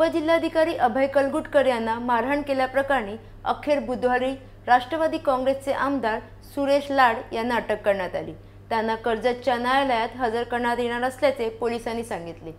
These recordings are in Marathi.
उपजिल्हाधिकारी अभय कलगुटकर यांना मारहाण केल्याप्रकरणी अखेर बुधवारी राष्ट्रवादी काँग्रेसचे आमदार सुरेश लाड यांना अटक करण्यात आली त्यांना कर्जतच्या न्यायालयात हजर करण्यात येणार असल्याचे पोलिसांनी सांगितले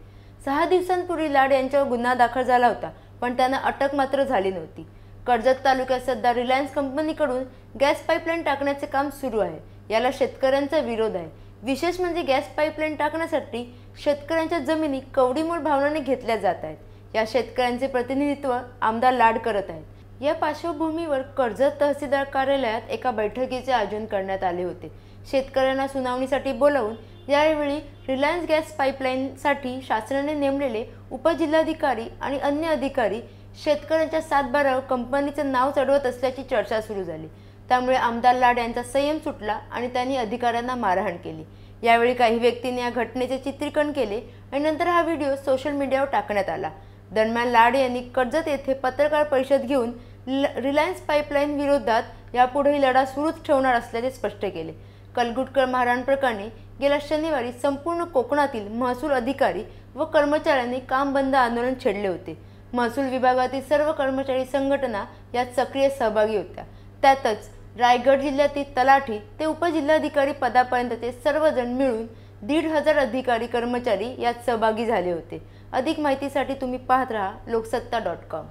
सहा दिवसांपूर्वी लाड यांच्यावर गुन्हा दाखल झाला होता पण त्यांना अटक मात्र झाली नव्हती कर्जत तालुक्यात सध्या रिलायन्स कंपनीकडून गॅस पाईपलाईन टाकण्याचे काम सुरू आहे याला शेतकऱ्यांचा विरोध आहे विशेष म्हणजे गॅस पाईपलाईन टाकण्यासाठी शेतकऱ्यांच्या जमिनी कवडीमोड भावनाने घेतल्या जात आहेत या शेतकऱ्यांचे प्रतिनिधित्व आमदार लाड करत आहेत या पार्श्वभूमीवर कर्जत तहसीलदार कार्यालयात एका बैठकीचे आयोजन करण्यात आले होते शेतकऱ्यांना सुनावणीसाठी बोलावून यावेळी रिलायन्स गॅस पाईपलाईनसाठी शासनाने नेमलेले उपजिल्हाधिकारी आणि अन्य अधिकारी शेतकऱ्यांच्या सातबारावर कंपनीचं नाव चढवत असल्याची चर्चा सुरू झाली त्यामुळे आमदार लाड यांचा संयम सुटला आणि त्यांनी अधिकाऱ्यांना मारहाण केली यावेळी काही व्यक्तींनी या घटनेचे चित्रीकरण केले आणि नंतर हा व्हिडिओ सोशल मीडियावर टाकण्यात आला दरम्यान लाड यांनी कर्जत येथे पत्रकार परिषद घेऊन रिलायन्स पाईपलाईन विरोधात यापुढेही लढा सुरूच ठेवणार असल्याचे स्पष्ट केले कलगुटकर महाराण प्रकरणी गेल्या शनिवारी संपूर्ण कोकणातील महसूल अधिकारी व कर्मचाऱ्यांनी काम बंद आंदोलन छेडले होते महसूल विभागातील सर्व कर्मचारी संघटना यात सक्रिय सहभागी होत्या त्यातच रायगड जिल्ह्यातील तलाठी ते उपजिल्हाधिकारी पदापर्यंतचे सर्वजण मिळून दीड हजार अधिकारी कर्मचारी यात सहभागी झाले होते अधिक माहितीसाठी तुम्ही पाहत राहा लोकसत्ता डॉट कॉम